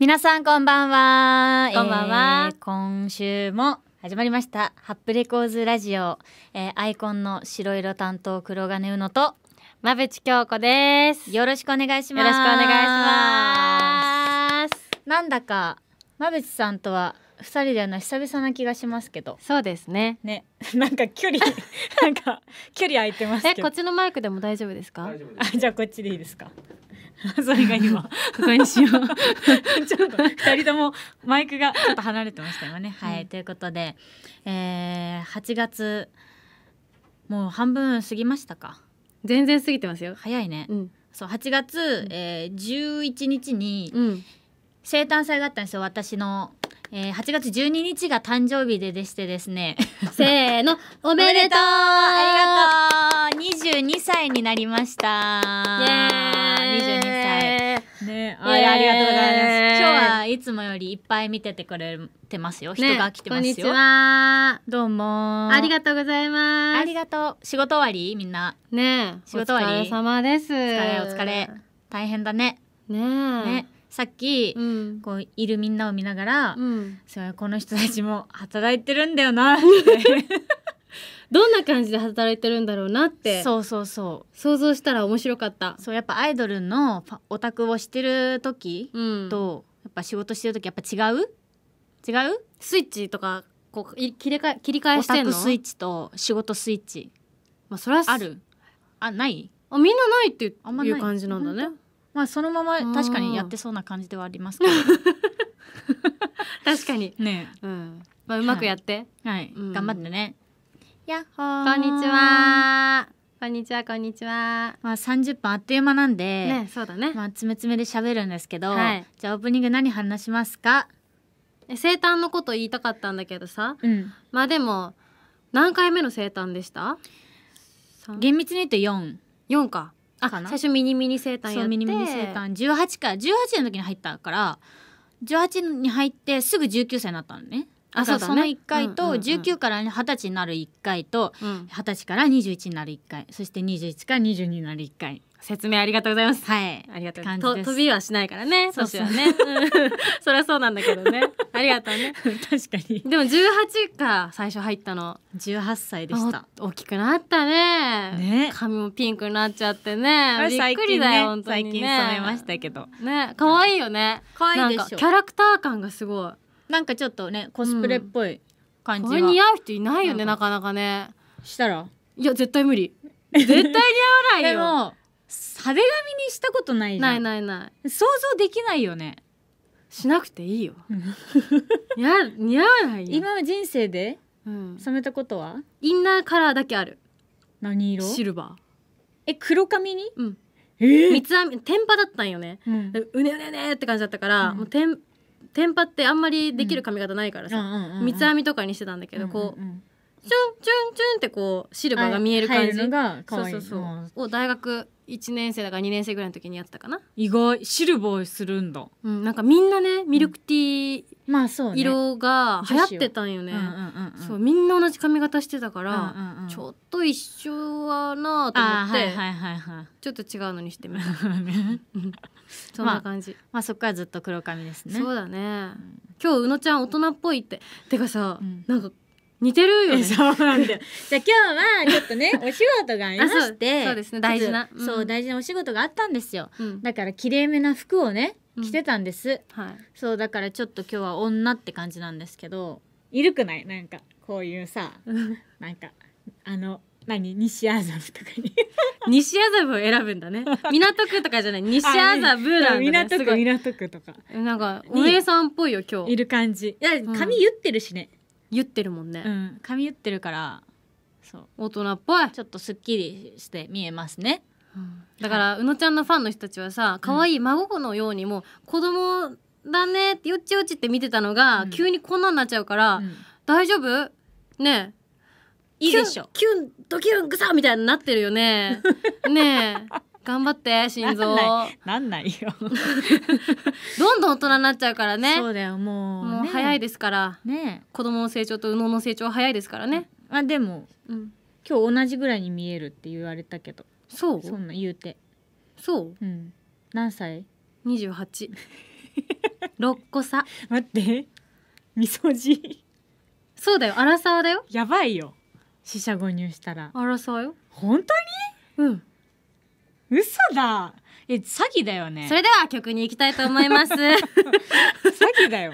皆さんこんばんは。こんばんは、えー、今週も始まりましたハップレコーズラジオ、えー、アイコンの白色担当黒金うのと馬淵京子です。よろしくお願いします。よろしくお願いします。なんだか馬淵さんとは2人でやるのは久々な気がしますけどそうですねね なんか距離 なんか距離空いてますえこっちのマイクでも大丈夫ですか大丈夫あじゃあこっちでいいですか それが今ここにしようちょっと2人ともマイクがちょっと離れてましたよね。はい、うん、ということで、えー、8月もう半分過ぎましたか全然過ぎてますよ早いね、うん、そう8月、うん、えー、11日に、生誕祭があったんですよ私のえー、8月12日が誕生日ででしてですね せーのおめでとうありがとう22歳になりましたイエー22歳ねはい、ありがとうございます今日はいつもよりいっぱい見ててくれてますよ人が来てますよ、ね、こんにちはどうもありがとうございますありがとう仕事終わりみんなね仕事終わりお疲れ様ですお疲れお疲れ大変だねねねさっき、うん、こういるみんなを見ながら、うん、そうこの人たちも働いてるんだよな ってどんな感じで働いてるんだろうなってそうそうそう想像したら面白かったそうやっぱアイドルのオタクをしてる時と、やっぱ仕事してる時やっぱ違う違うスイッチとかこうい切りか切り替えしてんのオタクスイッチと仕事スイッチまあそれはあるあないあみんなないっていう感じなんだねまあそのまま確かにやってそうな感じではありますけど 確かにね、うんまあ、うまくやって、はい、はい、うん、頑張ってねやっほーこんにちはこんにちはこんにちはまあ三十分あっという間なんでねそうだねまあつめつめで喋るんですけど、はい、じゃあオープニング何話しますか生誕のこと言いたかったんだけどさ、うん、まあでも何回目の生誕でした厳密に言って四。四かかな最初ミニミニ生誕やってミニミニ生誕18から18の時に入ったから18に入ってすぐ19歳になったのねあそうその1回と19から二十歳になる1回と二十歳から21になる1回そして21から22になる1回説明ありがとうございます。はい。ありがとうと飛びはしないからね。そうですよね。そりゃそうなんだけどね。ありがとうね。確かに。でも十八か最初入ったの。十八歳でした。大きくなったね。ね。髪もピンクになっちゃってね。びっくりだよ、本当に、最近染めましたけど。ね。可愛いよね。可愛いでしょ。キャラクター感がすごい。なんかちょっとね、コスプレっぽい感じ似合う人いないよね、なかなかね。したらいや、絶対無理。絶対似合わないよ。でも壁紙にしたことないじゃんないないない想像できないよねしなくていいよ や似合わないよ今人生で染めたことは、うん、インナーカラーだけある何色シルバーえ黒髪にうんえー、三つ編み天パだったんよね、うん、うねうねうねって感じだったから、うん、もう天天パってあんまりできる髪型ないからさ、うんうんうんうん、三つ編みとかにしてたんだけど、こう、うんうんうんチュンチュンチュンってこうシルバーが見える感じ、がそうそうそう、を大学1年生だから2年生ぐらいの時にやってたかな意外シルバーするんだ、うん、なんかみんなねミルクティー、まあそう色が流行ってたんよね、そうみんな同じ髪型してたから、うんうんうん、ちょっと一緒はなと思って、はいはいはい、ちょっと違うのにしてみたそんな感じ、まあ、まあ、そっからずっと黒髪ですねそうだね、うん、今日うのちゃん大人っぽいっててかさ、うん、なんか似てるよね。そうなんだよ。じゃあ今日はちょっとね、お仕事がありまして。そうですね、大事な。うん、そう、大事なお仕事があったんですよ。うん、だから、きれいめな服をね、着てたんです。うん、はい。そう、だからちょっと今日は女って感じなんですけど、いるくないなんか、こういうさ、なんか、あの、何西麻布とかに西麻布を選ぶんだね港区とかじゃない西麻布なんだ、ね、港区港区とかなんかお姉さんっぽいよ今日いる感じいや髪言ってるしね、うん言ってるもんね、うん、髪打ってるからそう大人っぽいちょっとすっきりして見えますね、うん、だから、はい、うのちゃんのファンの人たちはさ可愛い孫子のようにもう子供だねってよっちよちって見てたのが、うん、急にこんなになっちゃうから、うん、大丈夫ねえいいでしょキュンドキュングサみたいになってるよね ねえ頑張って心臓なんないよ どんどん大人になっちゃうからねそうだよもう、もう早いですからね子供の成長と右脳の成長早いですからねあでも、うん、今日同じぐらいに見えるって言われたけどそうそんな言うてそう、うん、何歳 ?28 6 個差待ってみそじそうだよ荒沢だよやばいよ四捨五入したら荒沢よ本当にうん嘘だえ詐欺だよねそれでは曲に行きたいと思います 詐欺だよ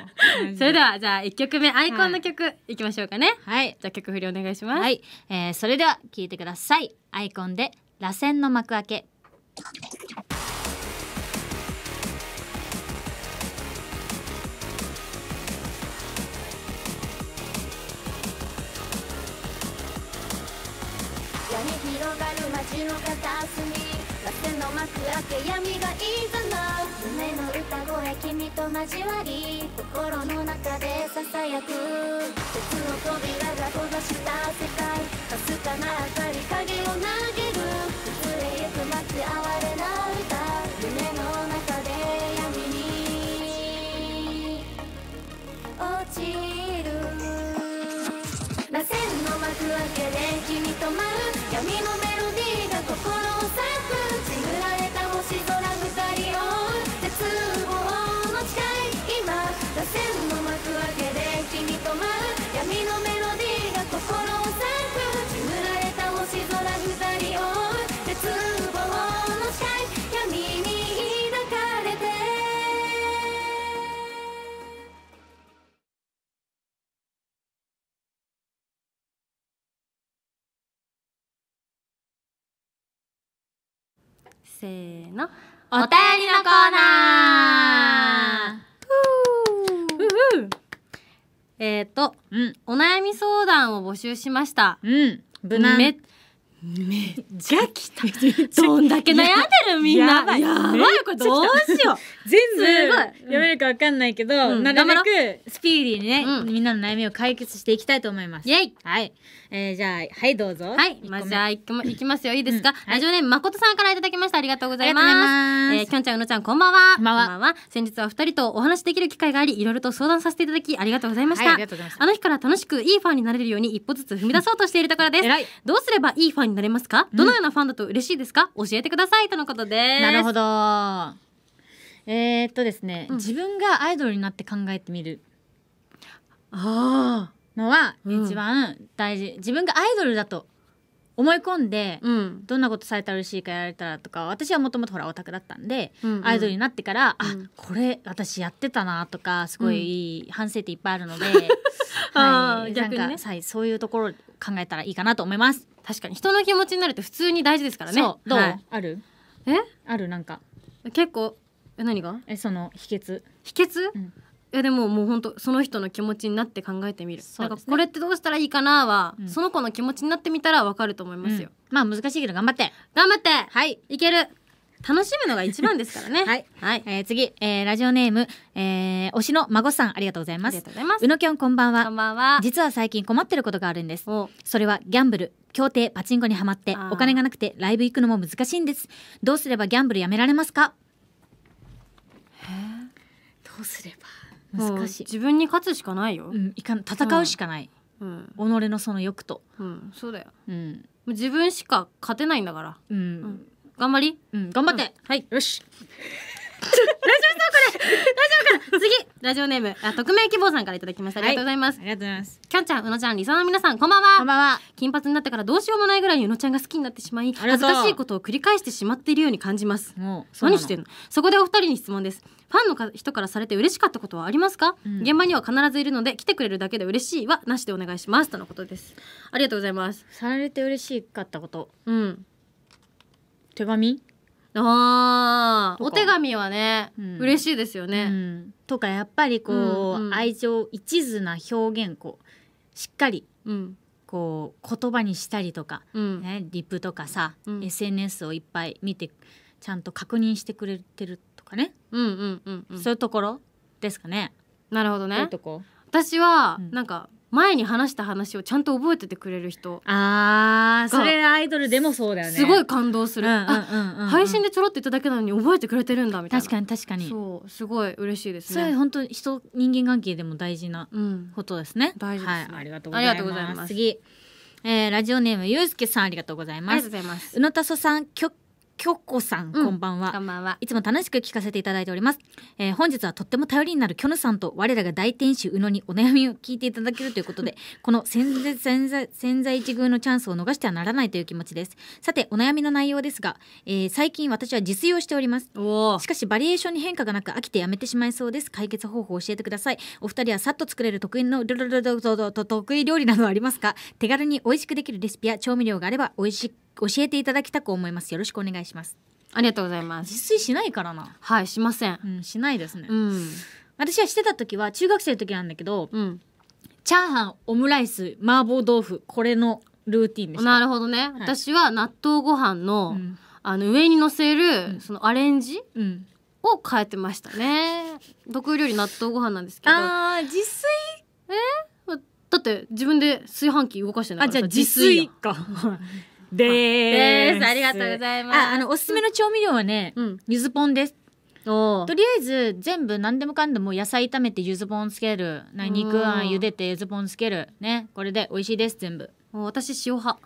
それではじゃあ1曲目アイコンの曲、はい、きましょうかねはいじゃあ曲振りお願いしますはい、えー、それでは聞いてくださいアイコンで螺旋の幕開け闇広がる街の片隅風の幕開け闇がいいかな夢の歌声君と交わり心の中でささやく鉄の扉が閉ざした世界かすかな明かり影を投げる崩れゆく街哀れな歌夢の中で闇に落ちる螺旋の幕開けで君と舞う闇のせーのお便りのコーナーえっ、ー、と、うん、お悩み相談を募集しました。うん、無難。めめっちゃ来た。どんだけ悩んでるみんな。やばい。これどうしよう。全部読めるかわかんないけど、うん、なるべくスピーディーにね、うん、みんなの悩みを解決していきたいと思います。イェイはい。えー、じゃあ、はい、どうぞ。はい。まずは、いきますよ。いいですか、うん、ラジオネーム、誠さんからいただきました。ありがとうございます。ますえー、きょんちゃん、うのちゃん、こんばんは。こんばんは。先日は二人とお話できる機会があり、いろいろと相談させていただき、ありがとうございました。ありがとうございました。あの日から楽しくいいファンになれるように、一歩ずつ踏み出そうとしているところです。どうすればいいファンになれますか、うん、どのようなファンだと嬉しいですか教えてくださいとのことですなるほどえー、っとですね、うん、自分がアイドルになって考えてみるあのは一番大事、うん、自分がアイドルだと思い込んで、うん、どんなことされたら嬉しいかやられたらとか私はもともとほらオタクだったんで、うんうん、アイドルになってから、うん、あこれ私やってたなとかすごい、いい反省っていっぱいあるので、う ん、はい、逆に、ね、はい、そういうところ考えたらいいかなと思います。確かに人の気持ちになるって普通に大事ですからねそうどう、はい、あるえあるなんか結構え何がえその秘訣秘訣、うんいでももう本当その人の気持ちになって考えてみる、ね、かこれってどうしたらいいかなは、うん、その子の気持ちになってみたらわかると思いますよ、うん、まあ難しいけど頑張って頑張ってはいいける楽しむのが一番ですからね はい、はい、えー、次、えー、ラジオネーム、えー、推しの孫さんありがとうございますうのきょんこんばんはこんばんは実は最近困ってることがあるんですそれはギャンブル競艇パチンコにはまってお金がなくてライブ行くのも難しいんですどうすればギャンブルやめられますかどうすれば難しい自分に勝つしかないよ、うん、いかん、戦うしかない、うん、己のその欲と、うん、そうだよ、うん、自分しか勝てないんだから、うん頑張りうん頑張って、はいよし大丈夫そうこれ大丈夫か次ラジオネームあ匿名希望さんからいただきましたありがとうございます、ありがとうございますきゃんちゃんうのちゃん理想の皆さんこんばんはこんばんは金髪になってからどうしようもないぐらいうのちゃんが好きになってしまい恥ずかしいことを繰り返してしまっているように感じますもう、何してんのそこでお二人に質問ですファンのか人からされて嬉しかったことはありますか、現場には必ずいるので来てくれるだけで嬉しいはなしでお願いしますとのことですありがとうございますされて嬉しかったことうん手紙あお手紙はね、うん、嬉しいですよね、うん、とかやっぱりこう、うんうん、愛情一途な表現こうしっかり、うん、こう言葉にしたりとか、ね、リプとかさ、SNS をいっぱい見てちゃんと確認してくれてるとかね、うんうんうんうん、そういうところですかね。なるほどね私は、なんか前に話した話をちゃんと覚えててくれる人あーそれアイドルでもそうだよねすごい感動する配信でちょろっと言っただけなのに覚えてくれてるんだみたいな確かに確かにそうすごい嬉しいですねそれ本当人人間関係でも大事なことですね、うん、大事ですね、はい、ありがとうございます次えー、ラジオネームゆうすけさんありがとうございます。うのたそさん、曲京子さん、こんばんはこんばんはいつも楽しく聞かせていただいております、えー、本日はとっても頼りになるキョヌさんと我らが大天使宇野にお悩みを聞いていただけるということで この潜在潜在潜在一遇のチャンスを逃してはならないという気持ちですさてお悩みの内容ですが、えー、最近私は自炊をしておりますしかしバリエーションに変化がなく飽きてやめてしまいそうです解決方法を教えてくださいお二人はさっと作れる得意の得意料理などありますか手軽に美味しくできるレシピや調味料があれば美味しく教えていただきたく思いますよろしくお願いしますありがとうございます自炊しないからなはいしません、うん、しないですね、うん、私はしてた時は中学生の時なんだけど、うん、チャーハンオムライス麻婆豆腐これのルーティンでしたなるほどね、はい、私は納豆ご飯の、うん、あの上に乗せる、そのアレンジ、うんを変えてましたね得意料理納豆ご飯なんですけどああ自炊えだって自分で炊飯器動かしてないからあじゃあ自炊かです。ありがとうございます。あ、あの、おすすめの調味料はね、うん、ゆずポンです。とりあえず全部何でもかんでも野菜炒めてゆずぽんつける肉あん茹でてゆずぽんつけるねこれで美味しいです全部私塩派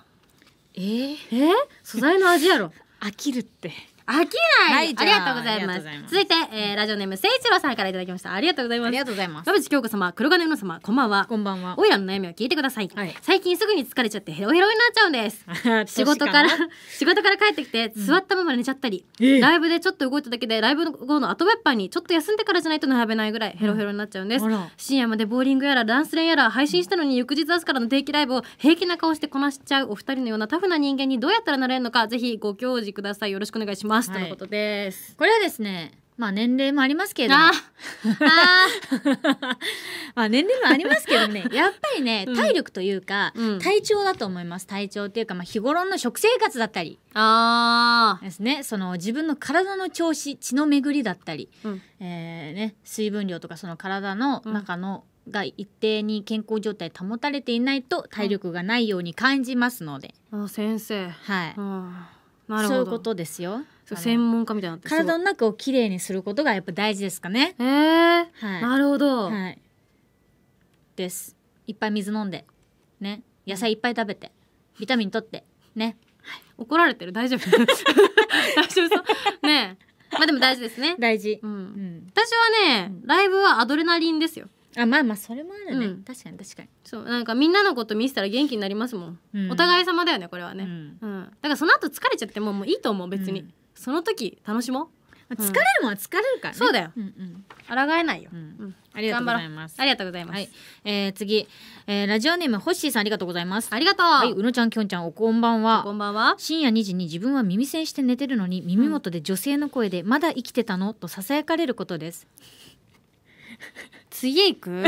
えー、えー、素材の味やろ 飽きるって飽きない。ありがとうございます。続いて、えー、ラジオネーム、誠一郎さんからいただきました。ありがとうございます。ありがとうございます。馬淵京子様、黒金の様、こんばんは。こんばんは。おいらの悩みを聞いてください。はい、最近すぐに疲れちゃってヘロヘロになっちゃうんです。仕事から、仕事から帰ってきて、座ったまま寝ちゃったり、うん、ライブでちょっと動いただけで、ライブ後の後ウェッパーにちょっと休んでからじゃないと並べないぐらいヘロヘロになっちゃうんです。うん、深夜までボーリングやら、ダンス練やら、配信したのに翌日朝からの定期ライブを平気な顔してこなしちゃうお二人のようなタフな人間にどうやったらなれるのか、ぜひご教示ください。よろしくお願いします。ます、いとのことです。これはですね、まあ年齢もありますけれども、あ あ 年齢もありますけどね、やっぱりね、体力というか、うん体調だと思います。体調っていうか、まあ日頃の食生活だったりあですね、その自分の体の調子、血の巡りだったり、うんえーね、水分量とかその体の中の、が一定に健康状態保たれていないと体力がないように感じますので、あ先生、はい、うんそういうことですよ。専門家みたいな体の中をきれいにすることがやっぱ大事ですかね。えー、はい。なるほど。はい。です。いっぱい水飲んで、ね、野菜いっぱい食べて、ビタミンとって、ね。はい、怒られてる大丈夫 大丈夫そうねまあでも大事ですね大事、うん、うん、私はね、ライブはアドレナリンですよあまあまあそれもあるね、うん、確かに確かにそうなんかみんなのこと見せたら元気になりますもん、うん、お互い様だよねこれはね、うん、うん、だからその後疲れちゃってももういいと思う別に、その時楽しもう疲れるもは疲れるから、ね、そうだよ、うんうん、抗えないよ、うんうん、ありがとうございますありがとうございます、はい、えー、次、えー、ラジオネームほっしーさんありがとうございますありがとう、はい、うのちゃんきょんちゃんおこんばんはこんばんは深夜2時に自分は耳栓して寝てるのに耳元で女性の声でまだ生きてたのと囁かれることです水泳行く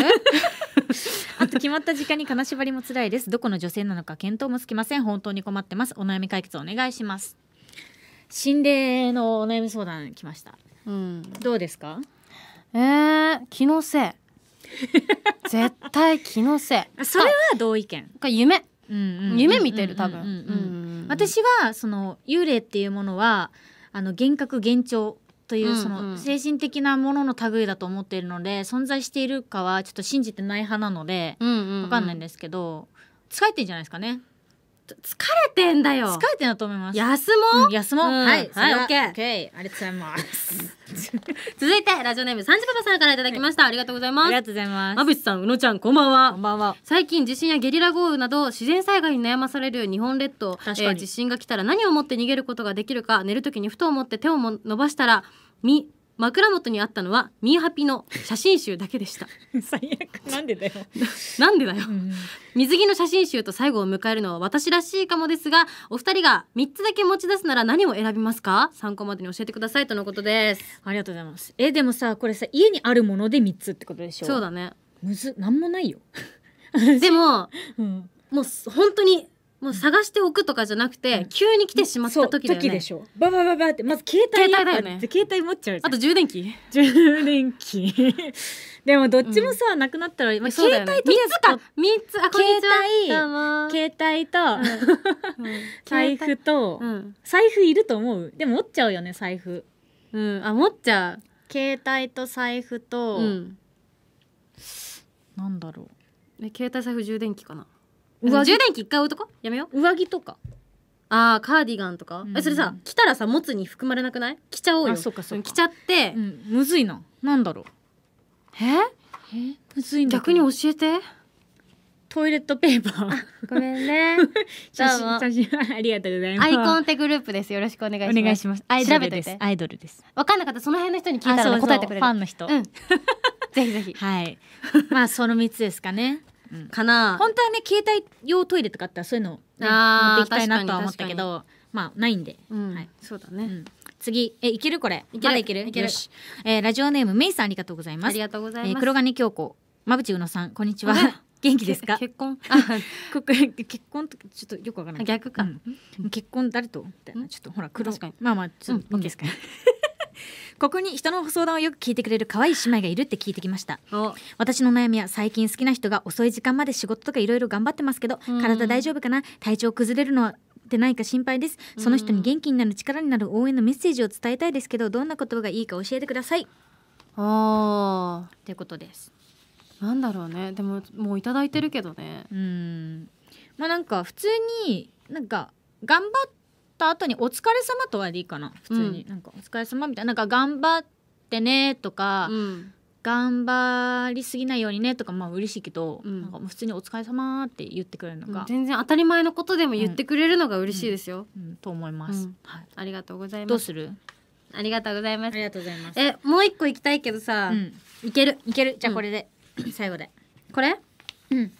あと決まった時間に金縛りも辛いですどこの女性なのか見当もつきません本当に困ってますお悩み解決お願いします心霊のお悩み相談来ました、うん、どうですかえー、気のせい 絶対気のせいそれは同意見、か夢夢見てる多分うんうんうんうんうん私はその幽霊っていうものはあの幻覚幻聴というその精神的なものの類だと思っているので、うんうん、存在しているかはちょっと信じてない派なので、うんうんうん、分かんないんですけど使えてんじゃないですかね疲れてんだよ。疲れてんだと思います。休もう。休もう。はい、はい、オッケー。オッケー、ありがとうございます。続いてラジオネーム三時パパさんからいただきました、ありがとうございますありがとうございますまぶしさんうのちゃんこんばんはこんばんは最近地震やゲリラ豪雨など自然災害に悩まされる日本列島、えー、地震が来たら何を持って逃げることができるか寝るときにふと思って手をも伸ばしたらみ枕元にあったのはミーハピの写真集だけでした 最悪なんでだよなんでだよ、うん、水着の写真集と最後を迎えるのは私らしいかもですがお二人が三つだけ持ち出すなら何を選びますか参考までに教えてくださいとのことですありがとうございますえでもさこれさ家にあるもので三つってことでしょそうだねむずなんもないよでも、うん、もう本当にもう探しておくとかじゃなくて、急に来てしまった時だよね。時でしょ。ババババってまず携帯携帯だよね。携帯持っちゃうあと充電器。充電器。でもどっちもさ、なくなったら、まあ、携帯とつか三つあこんにちは。携帯携帯と、財布と、財布いると思う。でも持っちゃうよね財布。うんあ持っちゃう。携帯と財布と、うなんだろう。え携帯財布充電器かな。充電器一回置いとこやめよう上着とかあーカーディガンとか、うん、えそれさ着たらさ持つに含まれなくない着ちゃおうよそうかそうか着ちゃって、うん、むずいななんだろうええむずいんだ逆に教えてトイレットペーパー。ごめんね。写真、写真、ありがとうございます。アイコンってグループです。よろしくお願いします。お願いします。アイドルですアイドルです。わかんなかった、その辺の人に聞いたら、答えてくれる。ファンの人。ぜひぜひ。はい。まあ、その三つですかね。かな、うん、本当はね携帯用トイレとかあったらそういうの、ね、持っていきたいなとは思ったけどまあないんで、うん、はい、そうだね、うん、次えいけるこれいける、ま、いけるいけるえー、ラジオネームメイさんありがとうございますありがとうございます、えー、黒金京子馬淵宇野さんこんにちは 元気ですか結婚あ結婚とちょっとよくわからない逆か、結婚誰とみたいなちょっとほら黒まあまあちょっと、うん、OK ですかここに人の相談をよく聞いてくれる可愛い姉妹がいるって聞いてきました私の悩みは最近好きな人が遅い時間まで仕事とかいろいろ頑張ってますけど体大丈夫かな体調崩れるのはっないか心配ですその人に元気になる力になる応援のメッセージを伝えたいですけどどんな言葉がいいか教えてくださいあっていうことですなんだろうねでももういただいてるけどねうんまあなんか普通になんか頑張った後に「お疲れ様とはでいいかな普通に、うん、なんか「お疲れ様みたいななんか「頑張ってね」とか、うん頑張りすぎないようにねとかまあ嬉しいけど、うん、なんか普通に「お疲れ様って言ってくれるのが、うん、全然当たり前のことでも言ってくれるのが嬉しいですよ。うん、と思います、はい。ありがとうございます。どうするありがとうございます。ありがとうございます。えもう一個行きたいけどさ、いけるいけるじゃあこれで、最後でこれ、うん、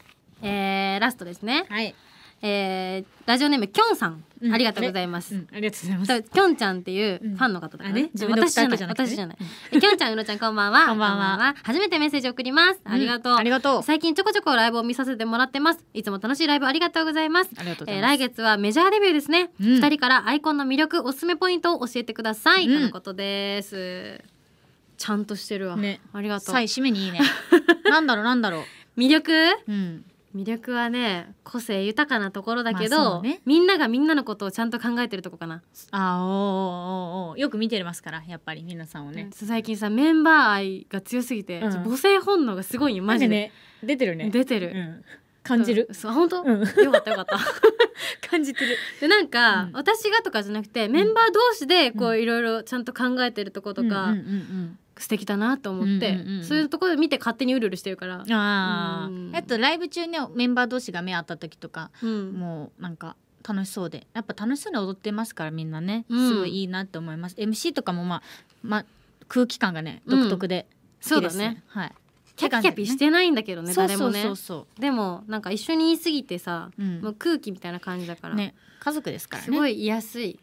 えー、ラストですね。はいえー、ラジオネームきょんさん、うん、ありがとうございます、うん、ありがとうございますきょんちゃんっていうファンの方だから、ね、ね、私じゃない私じゃないきょんちゃんうろちゃんこんばんは こんばんは初めてメッセージ送ります、ありがとうありがとう最近ちょこちょこライブを見させてもらってますいつも楽しいライブありがとうございますあえ来月はメジャーデビューですね二、人からアイコンの魅力おすすめポイントを教えてください、とのことですちゃんとしてるわ、ね、ありがとう最締めにいいね なんだろうなんだろう魅力うん魅力はね個性豊かなところだけど、まあね、みんながみんなのことをちゃんと考えてるとこかなあおおおよく見てますからやっぱり皆さんをね、うん、最近さメンバー愛が強すぎて、うん、母性本能がすごいよマジで、ね、出てるね出てる、うん、感じるそう本当、うん、よかったよかった 感じてるでなんか、私がとかじゃなくてメンバー同士でこういろいろちゃんと考えてるとことか、ううんん素敵だなと思って、うんうんうん、そういうところで見て勝手にうるうるしてるからあ,、うん、あとライブ中ねメンバー同士が目合った時とか、うん、もうなんか楽しそうでやっぱ楽しそうに踊ってますからみんなね、すごいいいなって思います MC とかもまあ、まあ、空気感がね独特で好きですね,、うん、ねはいキャピキャピしてないんだけどね、ね、誰もねでもなんか一緒に言い過ぎてさ、うん、もう空気みたいな感じだから、ね、家族ですからねすごいいやすい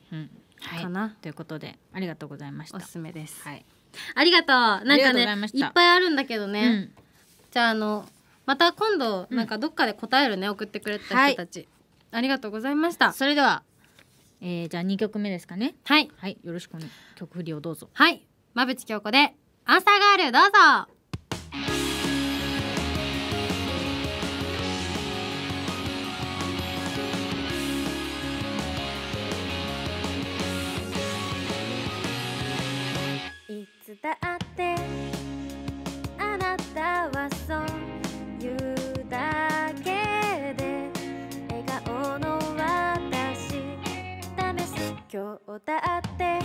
かな、はい、ということでありがとうございましたおすすめです、はいありがとうなんかねいっぱいあるんだけどね、うん、じゃああのまた今度なんかどっかで答えるね、うん、送ってくれた人たち、はい、ありがとうございましたそれでは、えー、じゃあ2曲目ですかねはい、はい、よろしくお願い曲振りをどうぞはい馬渕京子で「アンサーガール」どうぞつってあなたはそう言うだけで笑顔の私試す今日だって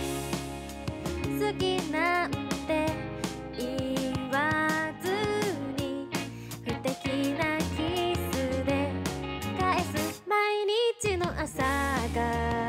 好きなんて言わずに不敵なキスで返す毎日の朝が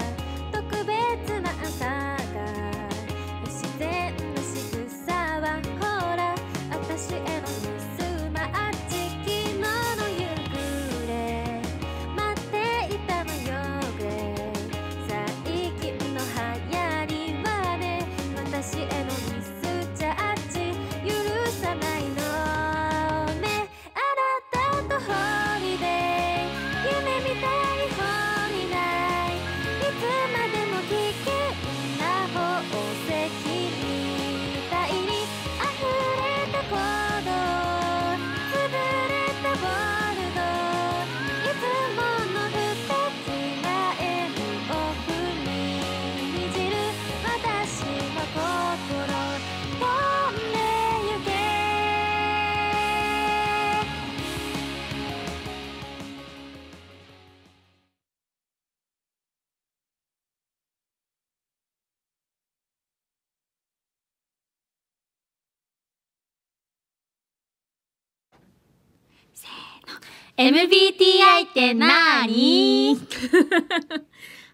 MBTI ってなーに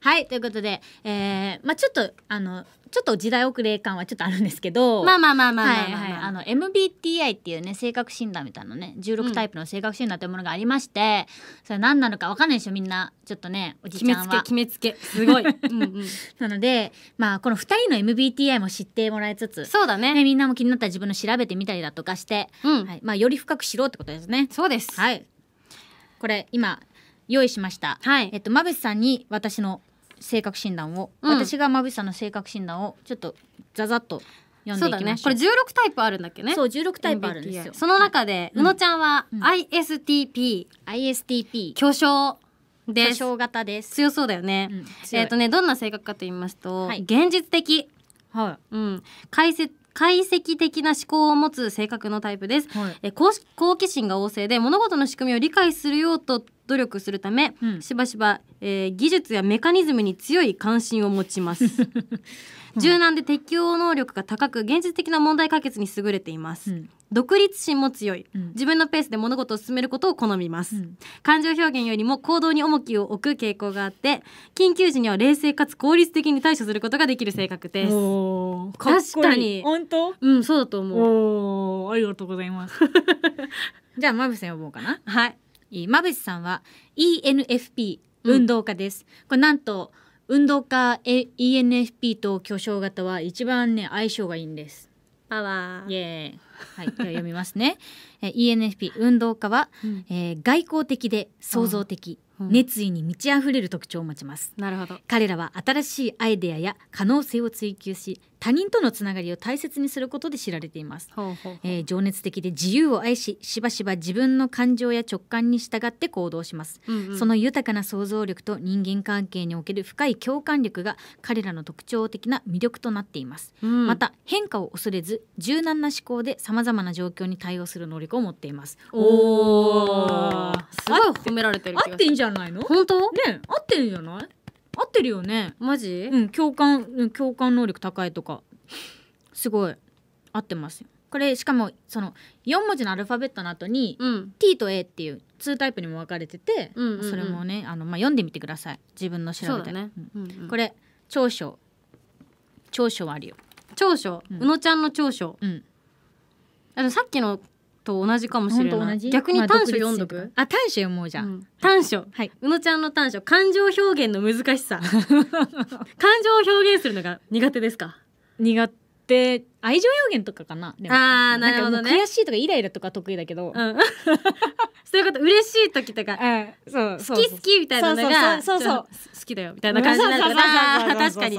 はいということで、えー、まあちょっとあのちょっと時代遅れ感はちょっとあるんですけどまあまあまあまああ、の MBTI っていうね性格診断みたいなね16タイプの性格診断というものがありまして、うん、それ何なのか分かんないでしょみんなちょっとねおじちゃんは決めつけ決めつけすごい うん、なのでまあこの2人の MBTI も知ってもらいつつそうだね、ね、みんなも気になったら自分の調べてみたりだとかして、うん、はい、まあより深く知ろうってことですねそうですはいこれ今用意しました、はい、えっと馬渕さんに私の性格診断を、うん、私が馬渕さんの性格診断をちょっとざざっと読んでいきましょう、ね、これ16タイプあるんだっけねそう16タイプあるんですよその中で、うのちゃんは ISTP、うん、ISTP 巨匠です巨匠型です強そうだよね、うん、えっ、とねどんな性格かと言いますと、はい、現実的はい、うん、解説解析的な思考を持つ性格のタイプです、はい、え好好奇心が旺盛で物事の仕組みを理解するようと努力するため、うん、しばしば、えー、技術やメカニズムに強い関心を持ちます 柔軟で適応能力が高く現実的な問題解決に優れています、うん、独立心も強い、自分のペースで物事を進めることを好みます、うん、感情表現よりも行動に重きを置く傾向があって緊急時には冷静かつ効率的に対処することができる性格です確かに本当うんそうだと思うありがとうございます じゃあまぶさん呼ぼうかなはいまぶしさんは ENFP 運動家です、これなんと運動家 ENFP と巨匠型は一番ね相性がいいんですパワーイエーはいでは読みますね え ENFP 運動家は、うん、えー、外交的で創造的、熱意に満ち溢れる特徴を持ちますなるほど彼らは新しいアイデアや可能性を追求し他人とのつながりを大切にすることで知られていますほえ情熱的で自由を愛ししばしば自分の感情や直感に従って行動します、うんうん、その豊かな想像力と人間関係における深い共感力が彼らの特徴的な魅力となっています、うん、また変化を恐れず柔軟な思考でさまざまな状況に対応する能力を持っていますおおすごい褒められてる合ってんじゃないの本当ね合ってんじゃない合ってるよねマジうん共感共感能力高いとかすごい合ってますよこれしかもその4文字のアルファベットの後に、うん、T と A っていう2タイプにも分かれてて、うんうんうん、それもねあの、まあ、読んでみてください自分の調べて、ねうんうん、これ長所長所はあるよ長所、うん、宇野ちゃんの長所、うん、あのさっきのと同じかもしれない。逆に短所読んどく。あ、短所読もうじゃん。うん、短所。はい。宇野ちゃんの短所、感情表現の難しさ。感情を表現するのが苦手ですか苦手。愛情表現とかかな。ああ、なるほどね。悔しいとかイライラとか得意だけど。うん、そういうこと、嬉しい時とか。うん、そうそう。好き好きみたいなのが。そうそう好きだよみたいな感じなんかな。確かに。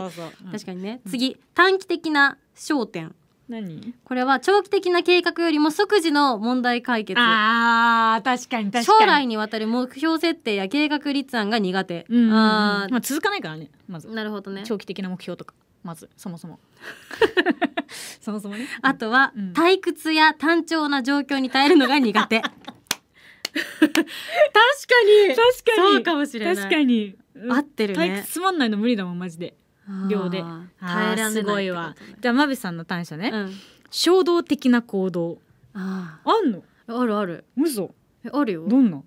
確かにね。次、短期的な焦点。何これは長期的な計画よりも即時の問題解決あ確かに確かに将来にわたる目標設定や計画立案が苦手うんまあ、続かないからねまずなるほどね長期的な目標とかまずそもそも そもそもねあとは、うん、退屈や単調な状況に耐えるのが苦手 確かに確かにそうかもしれない確かに合ってるね退屈つまんないの無理だもんマジで量で耐えられすごいわじゃあ真部さんの短所ね、うん、衝動的な行動ああんのあるある嘘えあるよどんな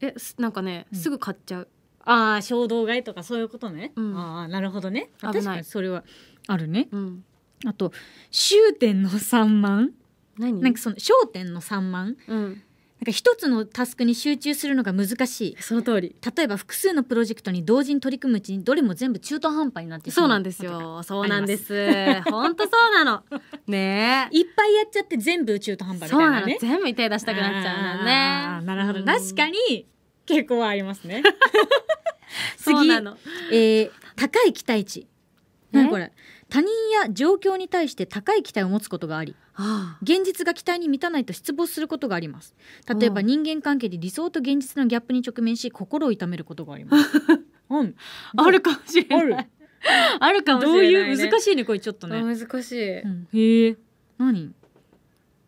えなんかね、すぐ買っちゃうああ衝動買いとかそういうことね、うん、ああなるほどね確かにそれはあるね、うん、あと終点の三万何なんかその焦点の三万、うん、なんか一つのタスクに集中するのが難しいその通り例えば複数のプロジェクトに同時に取り組むうちにどれも全部中途半端になってそうなんですよそうなんです本当そうなの ねいっぱいやっちゃって全部中途半端みたいな、ね、全部手出したくなっちゃうのねなるほど、う確かに傾向はありますね 次そうなの、えー、高い期待値何これ他人や状況に対して高い期待を持つことがあり現実が期待に満たないと失望することがあります例えば人間関係で理想と現実のギャップに直面し心を痛めることがあります、あるかもしれないあるかもしれない、ね、どういう難しいねこれちょっとね難しい、うん、へえ何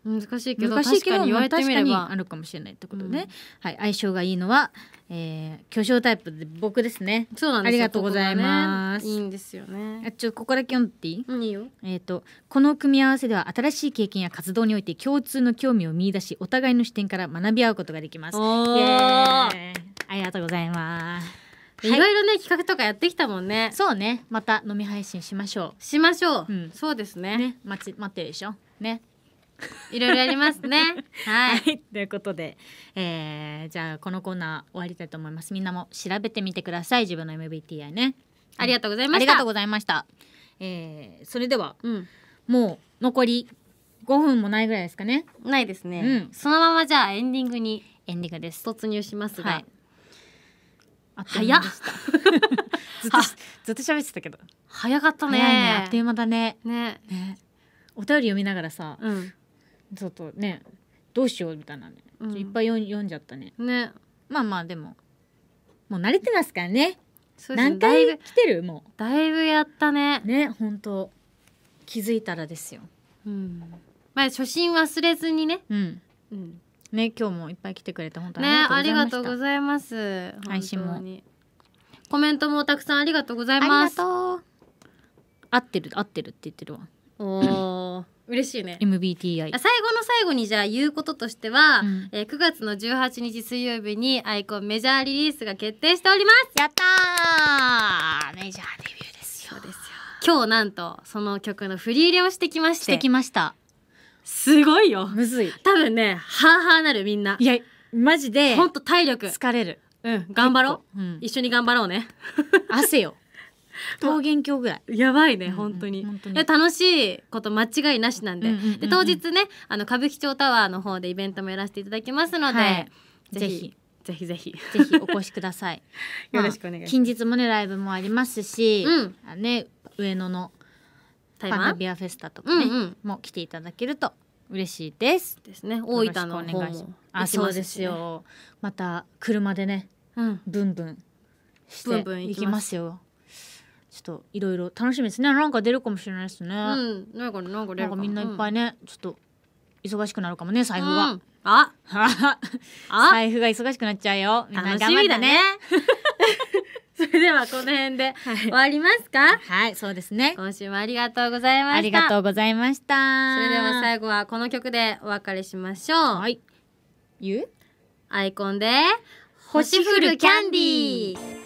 難しいけどいけど確かに言われてみればあるかもしれないってことね、うん、はい相性がいいのは、えー、巨匠タイプで僕ですねそうなんですありがとうございます、ね、いいんですよねあちょここだけ読んでいい、いいよえっ、ー、とこの組み合わせでは新しい経験や活動において共通の興味を見出しお互いの視点から学び合うことができますイエありがとうございますはい、いろいろね企画とかやってきたもんねそうねまた飲み配信しましょうしましょう、うん、そうですねね待ち待ってるでしょね いろいろありますね。はい、はい、ということで、えー、じゃあこのコーナー終わりたいと思います。みんなも調べてみてください。自分の MBTI ね。ありがとうございました。ありがとうございました。えー、それでは、うん、もう残り5分もないぐらいですかね。ないですね。うん、そのままじゃあエンディングにエンディングです突入しますが。はい早っ ずっとずっと喋ってたけど早かったねあっという間だねねねお便り読みながらさ、うん、ちょっとねどうしようみたいなね、うん、いっぱい読んじゃったねねまあまあでももう慣れてますからね何回来てるもうだいぶやったねね本当気づいたらですよ、うん、まあ初心忘れずにね、うん、うん、ね今日もいっぱい来てくれて本当にありがとうございます配信もコメントもたくさんありがとうございます合ってる合ってるって言ってるわおお嬉しいね MBTI 最後の最後にじゃあ言うこととしては、うん、えー、9月の18日水曜日にアイコンメジャーリリースが決定しておりますやったメジャーデビューですよですよ今日なんとその曲の振り入れをしてきましてしてきましたすごいよむずい多分ねはーはーなるみんないやマジでほんと体力疲れるうん頑張ろう、うん、一緒に頑張ろうね汗よ 桃源郷ぐらいやばいね本当に,、楽しいこと間違いなしなんでで当日ねあの歌舞伎町タワーの方でイベントもやらせていただきますので、はい、ぜひぜひぜひぜひお越しください よろしくお願い、まあ、近日もねライブもありますし、うん、ね上野のタパンダビアフェスタとかね、うんうん、も来ていただけると嬉しいですですね大分の方もあそうですよ、また車でね、うん、ブンブンしていきますよちょっといろいろ楽しみですねなんか出るかもしれないですね、うん、なんかなんか出るかみんないっぱいね、うん、ちょっと忙しくなるかもね財布が、うん、あ 財布が忙しくなっちゃうよみんな楽しみだね それではこの辺で終わりますか、はい、はい、そうですね今週もありがとうございましたありがとうございましたそれでは最後はこの曲でお別れしましょうはいゆ？アイコンで星降るキャンディー